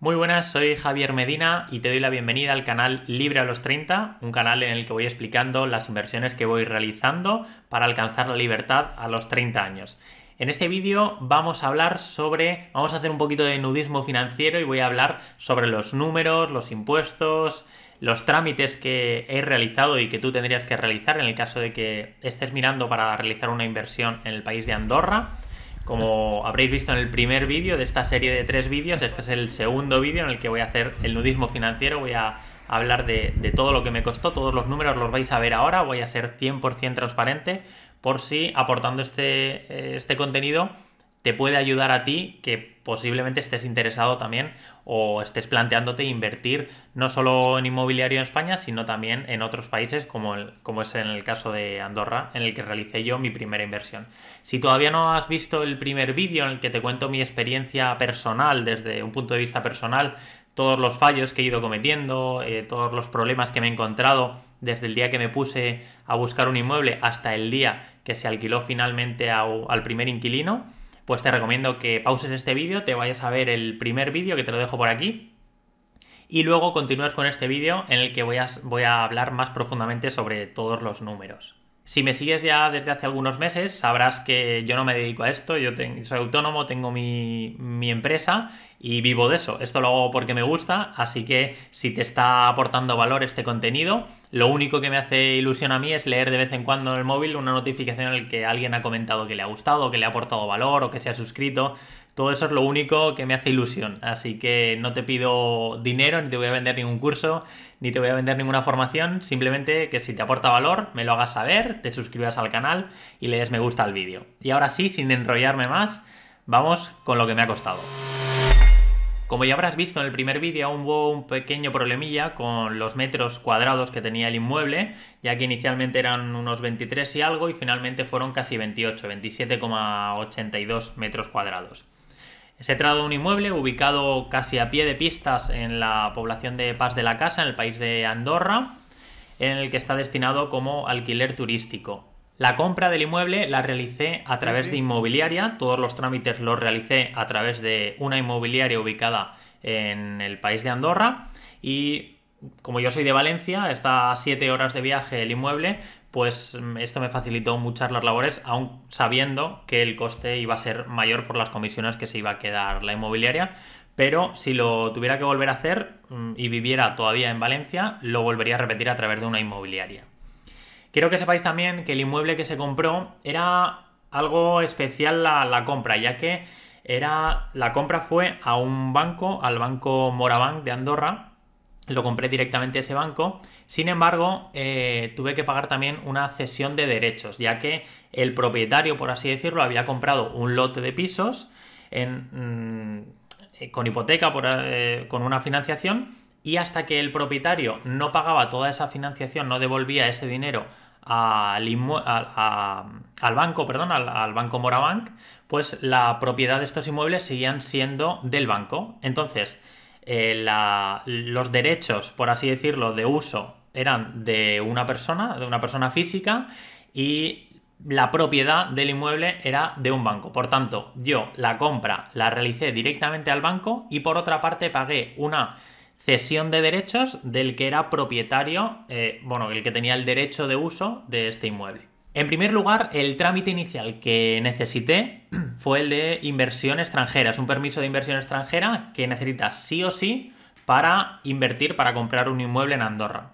Muy buenas, soy Javier Medina y te doy la bienvenida al canal Libre a los 30, un canal en el que voy explicando las inversiones que voy realizando para alcanzar la libertad a los 30 años. En este vídeo vamos a hablar sobre, vamos a hacer un poquito de nudismo financiero y voy a hablar sobre los números, los impuestos, los trámites que he realizado y que tú tendrías que realizar en el caso de que estés mirando para realizar una inversión en el país de Andorra como habréis visto en el primer vídeo de esta serie de tres vídeos, este es el segundo vídeo en el que voy a hacer el nudismo financiero, voy a hablar de, todo lo que me costó, todos los números los vais a ver ahora, voy a ser 100% transparente por si aportando este, eh, este contenido te puede ayudar a ti que posiblemente estés interesado también o estés planteándote invertir no solo en inmobiliario en España, sino también en otros países como, como es en el caso de Andorra, en el que realicé yo mi primera inversión. Si todavía no has visto el primer vídeo en el que te cuento mi experiencia personal, desde un punto de vista personal, todos los fallos que he ido cometiendo, eh, todos los problemas que me he encontrado desde el día que me puse a buscar un inmueble hasta el día que se alquiló finalmente al primer inquilino, pues te recomiendo que pauses este vídeo, te vayas a ver el primer vídeo que te lo dejo por aquí y luego continúes con este vídeo en el que voy a, hablar más profundamente sobre todos los números. Si me sigues ya desde hace algunos meses, sabrás que yo no me dedico a esto, yo, soy autónomo, tengo mi, empresa y vivo de eso. Esto lo hago porque me gusta, así que si te está aportando valor este contenido, lo único que me hace ilusión a mí es leer de vez en cuando en el móvil una notificación en la que alguien ha comentado que le ha gustado, que le ha aportado valor o que se ha suscrito. Todo eso es lo único que me hace ilusión. Así que no te pido dinero, ni te voy a vender ningún curso, ni te voy a vender ninguna formación. Simplemente que si te aporta valor, me lo hagas saber, te suscribas al canal y le des me gusta al vídeo. Y ahora sí, sin enrollarme más, vamos con lo que me ha costado. Como ya habrás visto en el primer vídeo, hubo un pequeño problemilla con los metros cuadrados que tenía el inmueble, ya que inicialmente eran unos 23 y algo y finalmente fueron casi 28, 27,82 metros cuadrados. Se trata de un inmueble ubicado casi a pie de pistas en la población de Paz de la Casa, en el país de Andorra, en el que está destinado como alquiler turístico. La compra del inmueble la realicé a través de inmobiliaria, todos los trámites los realicé a través de una inmobiliaria ubicada en el país de Andorra y como yo soy de Valencia, está a 7 horas de viaje el inmueble, pues mm, esto me facilitó muchas las labores, aún sabiendo que el coste iba a ser mayor por las comisiones que se iba a quedar la inmobiliaria, pero si lo tuviera que volver a hacer mm, y viviera todavía en Valencia, lo volvería a repetir a través de una inmobiliaria. Quiero que sepáis también que el inmueble que se compró era algo especial la, compra, ya que era, la compra fue a un banco, al banco Morabank de Andorra. Lo compré directamente a ese banco. Sin embargo, eh, tuve que pagar también una cesión de derechos, ya que el propietario, por así decirlo, había comprado un lote de pisos mm, eh, con hipoteca, eh, con una financiación, y hasta que el propietario no pagaba toda esa financiación, no devolvía ese dinero al, al banco, perdón, al, banco Morabank, pues la propiedad de estos inmuebles seguían siendo del banco. Entonces, eh, los derechos, por así decirlo, de uso eran de una persona, de una persona física, y la propiedad del inmueble era de un banco. Por tanto, yo la compra la realicé directamente al banco y por otra parte pagué una cesión de derechos del que era propietario, eh, bueno, el que tenía el derecho de uso de este inmueble. En primer lugar, el trámite inicial que necesité fue el de inversión extranjera. Es un permiso de inversión extranjera que necesitas sí o sí para invertir, para comprar un inmueble en Andorra.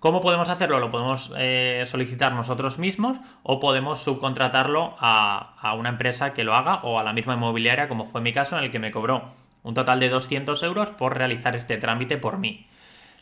¿Cómo podemos hacerlo? Lo podemos eh, solicitar nosotros mismos o podemos subcontratarlo a, a, una empresa que lo haga o a la misma inmobiliaria, como fue mi caso en el que me cobró un total de 200 euros por realizar este trámite por mí.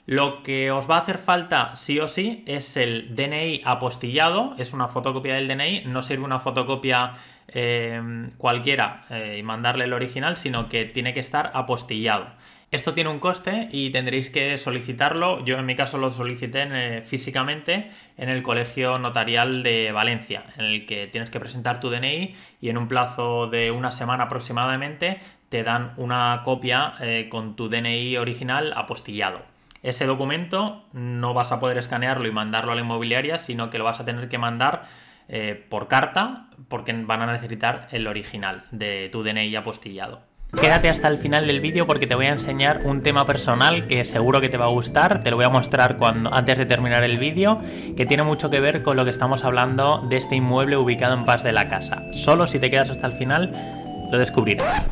Lo que os va a hacer falta sí o sí es el DNI apostillado, es una fotocopia del DNI, no sirve una fotocopia eh, cualquiera eh, y mandarle el original, sino que tiene que estar apostillado. Esto tiene un coste y tendréis que solicitarlo. Yo en mi caso lo solicité eh, físicamente en el Colegio Notarial de Valencia, en el que tienes que presentar tu DNI y en un plazo de una semana aproximadamente te dan una copia eh, con tu DNI original apostillado. Ese documento no vas a poder escanearlo y mandarlo a la inmobiliaria, sino que lo vas a tener que mandar eh, por carta porque van a necesitar el original de tu DNI apostillado. Quédate hasta el final del vídeo porque te voy a enseñar un tema personal que seguro que te va a gustar, te lo voy a mostrar cuando, antes de terminar el vídeo, que tiene mucho que ver con lo que estamos hablando de este inmueble ubicado en Paz de la Casa. Solo si te quedas hasta el final lo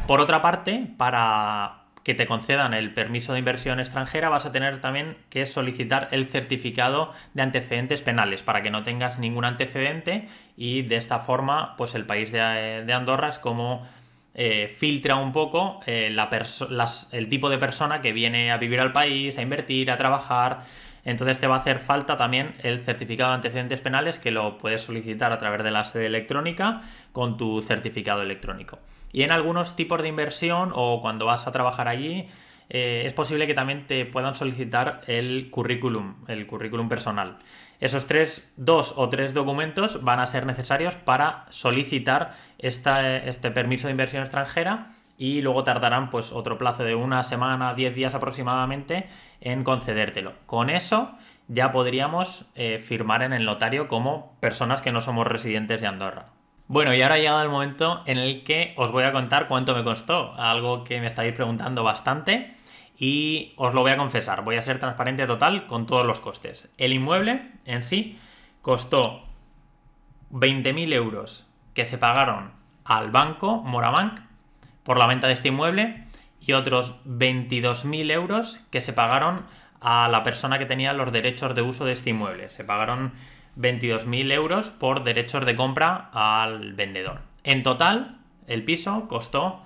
Por otra parte, para que te concedan el permiso de inversión extranjera vas a tener también que solicitar el certificado de antecedentes penales para que no tengas ningún antecedente y de esta forma pues el país de, Andorra es como eh, filtra un poco eh, el tipo de persona que viene a vivir al país, a invertir, a trabajar. Entonces te va a hacer falta también el certificado de antecedentes penales que lo puedes solicitar a través de la sede electrónica con tu certificado electrónico. Y en algunos tipos de inversión o cuando vas a trabajar allí, eh, es posible que también te puedan solicitar el currículum, el currículum personal. Esos tres, dos o tres documentos van a ser necesarios para solicitar este permiso de inversión extranjera y luego tardarán pues otro plazo de una semana, diez días aproximadamente en concedértelo. Con eso ya podríamos eh, firmar en el notario como personas que no somos residentes de Andorra. Bueno, y ahora ha llegado el momento en el que os voy a contar cuánto me costó, algo que me estáis preguntando bastante y os lo voy a confesar, voy a ser transparente total con todos los costes. El inmueble en sí costó 20.000 euros que se pagaron al banco Morabank por la venta de este inmueble y otros 22.000 euros que se pagaron a la persona que tenía los derechos de uso de este inmueble. Se pagaron 22.000 euros por derechos de compra al vendedor. En total, el piso costó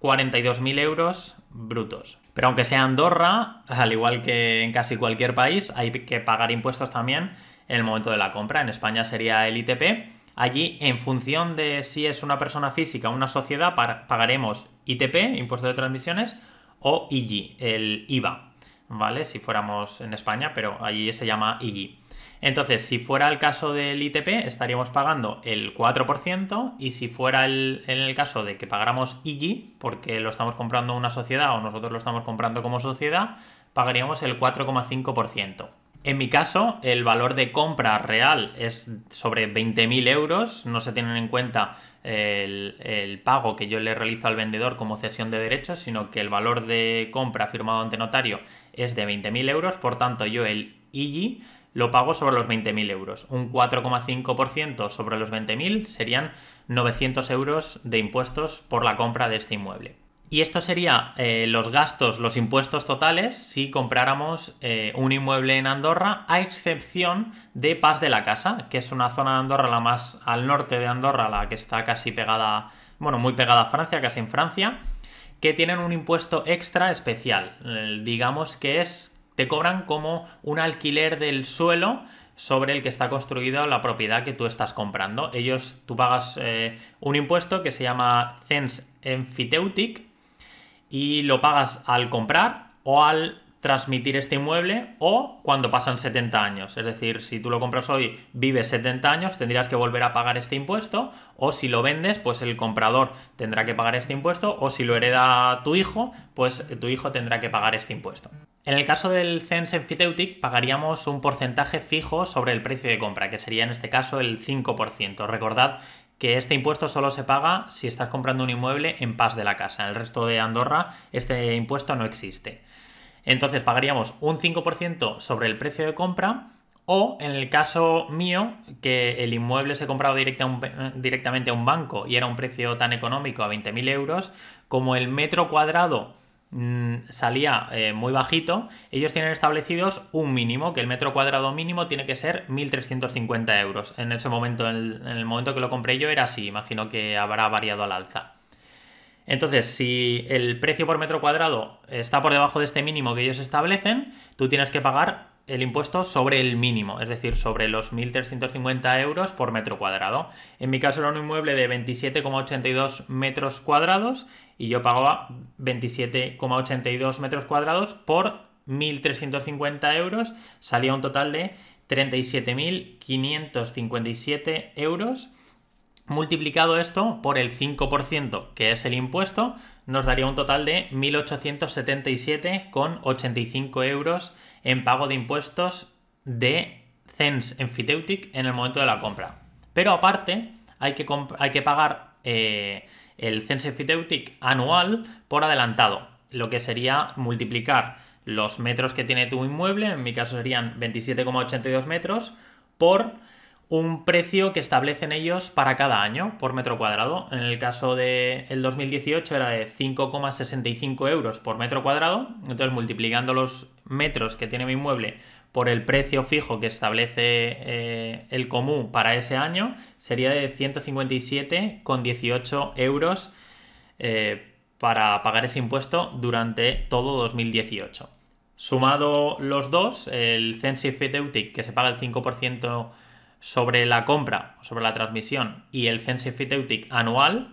42.000 euros brutos. Pero aunque sea Andorra, al igual que en casi cualquier país, hay que pagar impuestos también en el momento de la compra. En España sería el ITP. Allí, en función de si es una persona física o una sociedad, pagaremos ITP, impuesto de transmisiones, o IGI, el IVA, ¿vale? Si fuéramos en España, pero allí se llama IGI. Entonces, si fuera el caso del ITP, estaríamos pagando el 4% y si fuera el, en el caso de que pagáramos IGI, porque lo estamos comprando una sociedad o nosotros lo estamos comprando como sociedad, pagaríamos el 4,5%. En mi caso, el valor de compra real es sobre 20.000 euros, no se tienen en cuenta el, pago que yo le realizo al vendedor como cesión de derechos, sino que el valor de compra firmado ante notario es de 20.000 euros, por tanto yo el IGI lo pago sobre los 20.000 euros. Un 4,5% sobre los 20.000 serían 900 euros de impuestos por la compra de este inmueble. Y esto sería eh, los gastos, los impuestos totales si compráramos eh, un inmueble en Andorra, a excepción de Paz de la Casa, que es una zona de Andorra, la más al norte de Andorra, la que está casi pegada, bueno, muy pegada a Francia, casi en Francia, que tienen un impuesto extra especial. Eh, digamos que es te cobran como un alquiler del suelo sobre el que está construida la propiedad que tú estás comprando. Ellos, tú pagas eh, un impuesto que se llama Cens Enfiteutic y lo pagas al comprar o al transmitir este inmueble o cuando pasan 70 años. Es decir, si tú lo compras hoy, vives 70 años, tendrías que volver a pagar este impuesto o si lo vendes, pues el comprador tendrá que pagar este impuesto o si lo hereda tu hijo, pues tu hijo tendrá que pagar este impuesto. En el caso del CENS Enfiteutic pagaríamos un porcentaje fijo sobre el precio de compra, que sería en este caso el 5%. Recordad que este impuesto solo se paga si estás comprando un inmueble en paz de la casa. En el resto de Andorra este impuesto no existe. Entonces pagaríamos un 5% sobre el precio de compra o en el caso mío, que el inmueble se compraba directamente a un banco y era un precio tan económico a 20.000 euros, como el metro cuadrado mm, salía eh, muy bajito, ellos tienen establecidos un mínimo, que el metro cuadrado mínimo tiene que ser 1.350 euros. En ese momento, el, en el momento que lo compré yo era así, imagino que habrá variado al alza. Entonces, si el precio por metro cuadrado está por debajo de este mínimo que ellos establecen, tú tienes que pagar el impuesto sobre el mínimo, es decir, sobre los 1.350 euros por metro cuadrado. En mi caso era un inmueble de 27,82 metros cuadrados y yo pagaba 27,82 metros cuadrados por 1.350 euros, salía un total de 37.557 euros Multiplicado esto por el 5%, que es el impuesto, nos daría un total de 1.877,85 euros en pago de impuestos de CENS Enfiteutic en el momento de la compra. Pero aparte, hay que, hay que pagar eh, el CENS Enfiteutic anual por adelantado, lo que sería multiplicar los metros que tiene tu inmueble, en mi caso serían 27,82 metros, por un precio que establecen ellos para cada año por metro cuadrado. En el caso del el 2018 era de 5,65 euros por metro cuadrado. Entonces, multiplicando los metros que tiene mi inmueble por el precio fijo que establece eh, el común para ese año, sería de 157,18 euros eh, para pagar ese impuesto durante todo 2018. Sumado los dos, el Censi que se paga el 5% sobre la compra, sobre la transmisión y el Fiteutic anual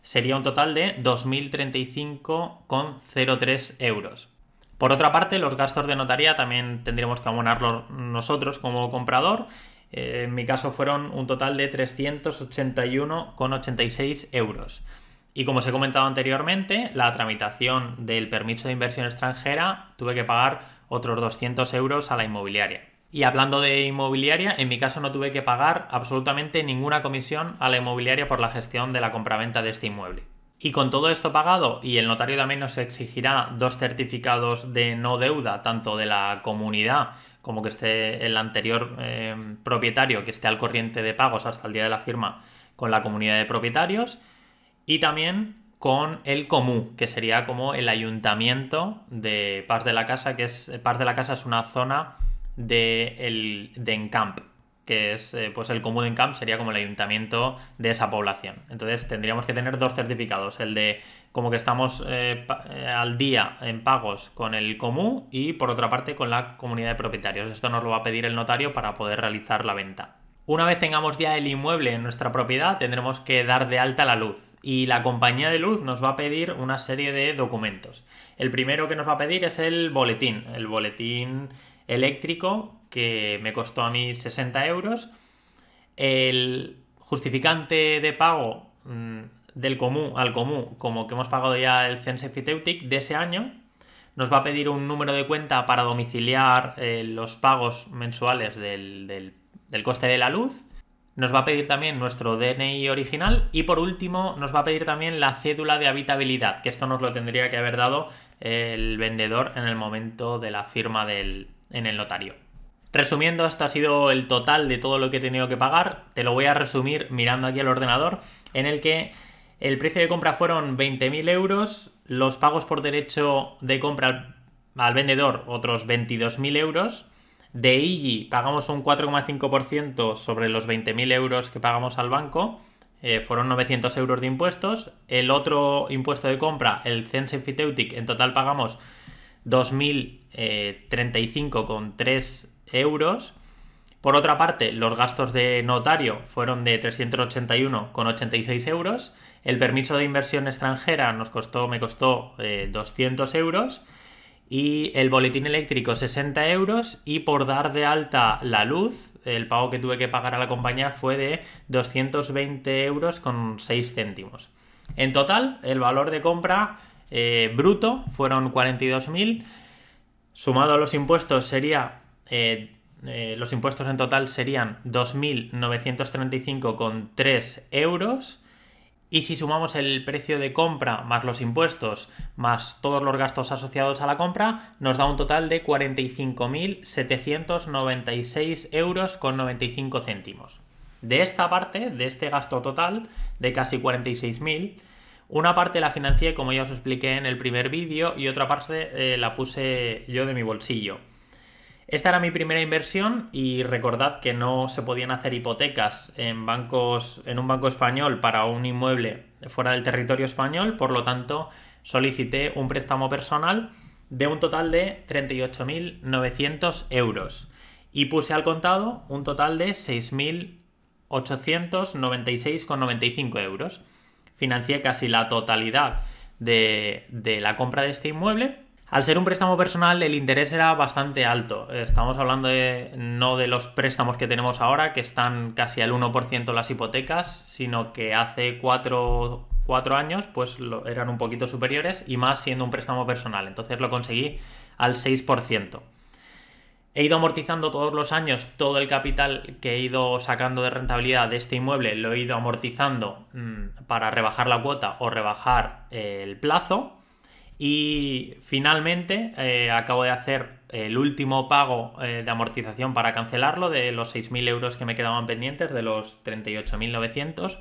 sería un total de 2.035,03 euros. Por otra parte, los gastos de notaría también tendríamos que abonarlos nosotros como comprador. Eh, en mi caso fueron un total de 381,86 euros. Y como os he comentado anteriormente, la tramitación del permiso de inversión extranjera tuve que pagar otros 200 euros a la inmobiliaria. Y hablando de inmobiliaria, en mi caso no tuve que pagar absolutamente ninguna comisión a la inmobiliaria por la gestión de la compraventa de este inmueble. Y con todo esto pagado, y el notario también nos exigirá dos certificados de no deuda, tanto de la comunidad como que esté el anterior eh, propietario, que esté al corriente de pagos hasta el día de la firma con la comunidad de propietarios, y también con el comú, que sería como el ayuntamiento de Paz de la Casa, que es Paz de la Casa es una zona de, Encamp, que es eh, pues el común de Encamp, sería como el ayuntamiento de esa población. Entonces tendríamos que tener dos certificados, el de como que estamos eh, eh, al día en pagos con el común y por otra parte con la comunidad de propietarios. Esto nos lo va a pedir el notario para poder realizar la venta. Una vez tengamos ya el inmueble en nuestra propiedad, tendremos que dar de alta la luz y la compañía de luz nos va a pedir una serie de documentos. El primero que nos va a pedir es el boletín, el boletín eléctrico que me costó a mí 60 euros. El justificante de pago mm, del común al común, como que hemos pagado ya el Censefiteutic de ese año, nos va a pedir un número de cuenta para domiciliar eh, los pagos mensuales del coste de la luz. Nos va a pedir también nuestro DNI original y por último nos va a pedir también la cédula de habitabilidad, que esto nos lo tendría que haber dado el vendedor en el momento de la firma del, en el notario. Resumiendo, esto ha sido el total de todo lo que he tenido que pagar. Te lo voy a resumir mirando aquí al ordenador, en el que el precio de compra fueron 20.000 euros, los pagos por derecho de compra al, vendedor otros 22.000 euros. De IGI pagamos un 4,5% sobre los 20.000 euros que pagamos al banco. Eh, fueron 900 euros de impuestos. El otro impuesto de compra, el Cense en total pagamos 2.035,3 eh, euros. Por otra parte, los gastos de notario fueron de 381,86 euros. El permiso de inversión extranjera nos costó, me costó 200 eh, euros. Y el boletín eléctrico 60 euros. Y por dar de alta la luz, el pago que tuve que pagar a la compañía fue de 220 euros con 6 céntimos. En total, el valor de compra eh, bruto fueron 42.000. Sumado a los impuestos sería... Eh, eh, los impuestos en total serían 2.935,3 euros. Y si sumamos el precio de compra más los impuestos más todos los gastos asociados a la compra, nos da un total de 45.796,95 euros con céntimos. De esta parte, de este gasto total de casi 46.000, una parte la financié, como ya os expliqué en el primer vídeo, y otra parte eh, la puse yo de mi bolsillo. Esta era mi primera inversión y recordad que no se podían hacer hipotecas en bancos en un banco español para un inmueble fuera del territorio español, por lo tanto, solicité un préstamo personal de un total de 38.900 euros y puse al contado un total de 6.896,95 euros. Financié casi la totalidad de, la compra de este inmueble. Al ser un préstamo personal, el interés era bastante alto. Estamos hablando de, no de los préstamos que tenemos ahora, que están casi al 1% las hipotecas, sino que hace 4, años pues eran un poquito superiores y más siendo un préstamo personal. Entonces lo conseguí al 6%. He ido amortizando todos los años todo el capital que he ido sacando de rentabilidad de este inmueble, lo he ido amortizando mm, para rebajar la cuota o rebajar eh, el plazo. Y finalmente eh, acabo de hacer el último pago eh, de amortización para cancelarlo de los 6.000 euros que me quedaban pendientes, de los 38.900.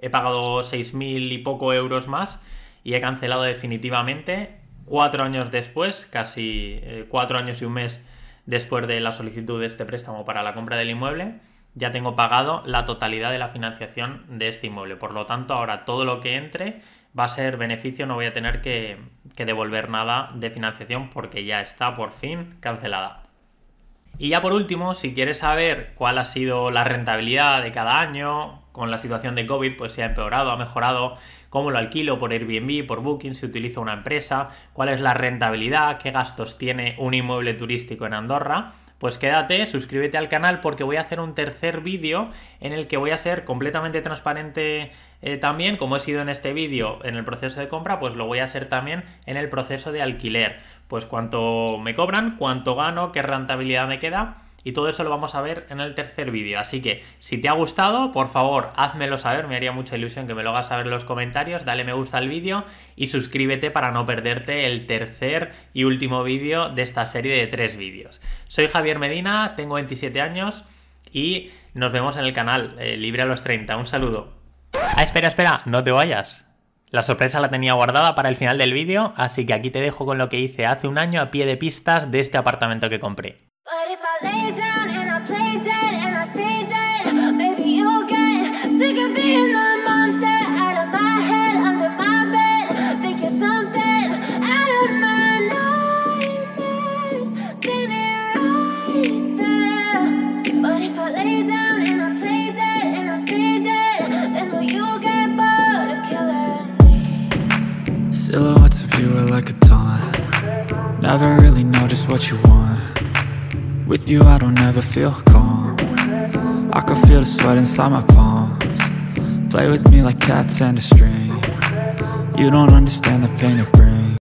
He pagado 6.000 y poco euros más y he cancelado definitivamente cuatro años después, casi cuatro años y un mes después de la solicitud de este préstamo para la compra del inmueble, ya tengo pagado la totalidad de la financiación de este inmueble. Por lo tanto, ahora todo lo que entre va a ser beneficio, no voy a tener que, devolver nada de financiación porque ya está por fin cancelada. Y ya por último, si quieres saber cuál ha sido la rentabilidad de cada año, con la situación de COVID, pues si ha empeorado, ha mejorado, cómo lo alquilo por Airbnb, por Booking, si utilizo una empresa, cuál es la rentabilidad, qué gastos tiene un inmueble turístico en Andorra, pues quédate, suscríbete al canal porque voy a hacer un tercer vídeo en el que voy a ser completamente transparente eh, también, como he sido en este vídeo en el proceso de compra, pues lo voy a hacer también en el proceso de alquiler. Pues cuánto me cobran, cuánto gano, qué rentabilidad me queda. Y todo eso lo vamos a ver en el tercer vídeo. Así que si te ha gustado, por favor, házmelo saber. Me haría mucha ilusión que me lo hagas saber en los comentarios. Dale me gusta al vídeo y suscríbete para no perderte el tercer y último vídeo de esta serie de tres vídeos. Soy Javier Medina, tengo 27 años y nos vemos en el canal eh, Libre a los 30. Un saludo. Ah, espera, espera, no te vayas. La sorpresa la tenía guardada para el final del vídeo, así que aquí te dejo con lo que hice hace un año a pie de pistas de este apartamento que compré. never feel calm I can feel the sweat inside my palms Play with me like cats and a string You don't understand the pain it brings